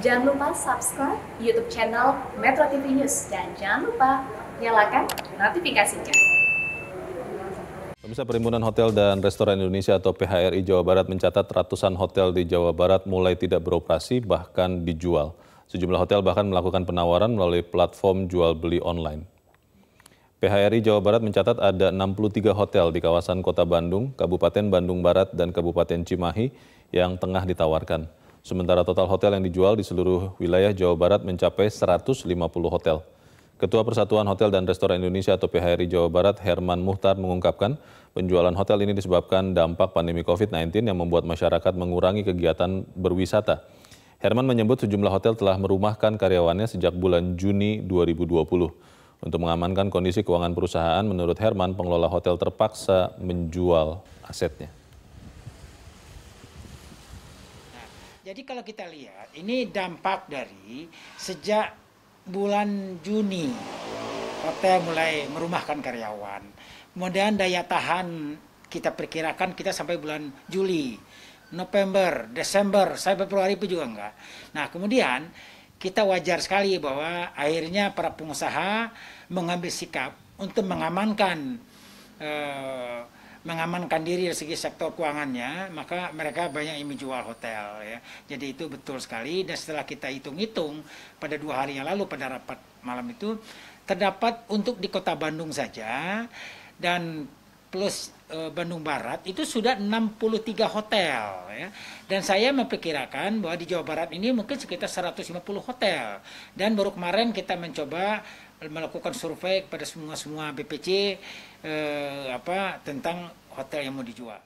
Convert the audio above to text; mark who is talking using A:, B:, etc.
A: Jangan lupa subscribe YouTube channel Metro TV News dan jangan lupa nyalakan notifikasinya.
B: Pemirsa Perhimpunan Hotel dan Restoran Indonesia atau PHRI Jawa Barat mencatat ratusan hotel di Jawa Barat mulai tidak beroperasi bahkan dijual. Sejumlah hotel bahkan melakukan penawaran melalui platform jual beli online. PHRI Jawa Barat mencatat ada 63 hotel di kawasan Kota Bandung, Kabupaten Bandung Barat dan Kabupaten Cimahi yang tengah ditawarkan. Sementara total hotel yang dijual di seluruh wilayah Jawa Barat mencapai 150 hotel. Ketua Persatuan Hotel dan Restoran Indonesia atau PHRI Jawa Barat, Herman Muhtar, mengungkapkan penjualan hotel ini disebabkan dampak pandemi COVID-19 yang membuat masyarakat mengurangi kegiatan berwisata. Herman menyebut sejumlah hotel telah merumahkan karyawannya sejak bulan Juni 2020. Untuk mengamankan kondisi keuangan perusahaan, menurut Herman, pengelola hotel terpaksa menjual asetnya.
A: Jadi kalau kita lihat ini dampak dari sejak bulan Juni hotel mulai merumahkan karyawan. Kemudian daya tahan kita perkirakan kita sampai bulan Juli, November, Desember, sampai Februari pun juga enggak. Nah kemudian kita wajar sekali bahwa akhirnya para pengusaha mengambil sikap untuk mengamankan eh, mengamankan diri dari segi sektor keuangannya, maka mereka banyak yang menjual hotel ya. Jadi itu betul sekali dan setelah kita hitung-hitung pada dua hari yang lalu pada rapat malam itu terdapat untuk di Kota Bandung saja dan plus e, Bandung Barat itu sudah 63 hotel ya. Dan saya memperkirakan bahwa di Jawa Barat ini mungkin sekitar 150 hotel. Dan baru kemarin kita mencoba eh, melakukan survei kepada semua-semua BPC eh, apa tentang hotel yang mau dijual.